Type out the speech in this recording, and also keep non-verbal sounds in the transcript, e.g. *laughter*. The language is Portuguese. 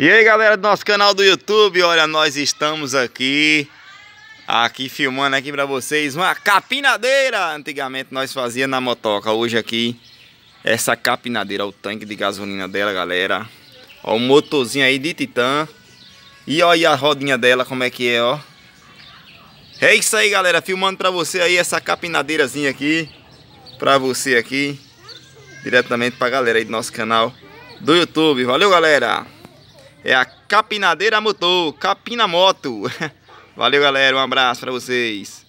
E aí galera do nosso canal do YouTube, olha nós estamos aqui Aqui filmando aqui pra vocês uma capinadeira Antigamente nós fazia na motoca, hoje aqui Essa capinadeira, o tanque de gasolina dela galera Ó o motorzinho aí de titã E olha a rodinha dela como é que é ó É isso aí galera, filmando pra você aí essa capinadeirazinha aqui Pra você aqui Diretamente pra galera aí do nosso canal do YouTube, valeu galera! É a capinadeira motor, capina moto. *laughs* Valeu, galera. Um abraço para vocês.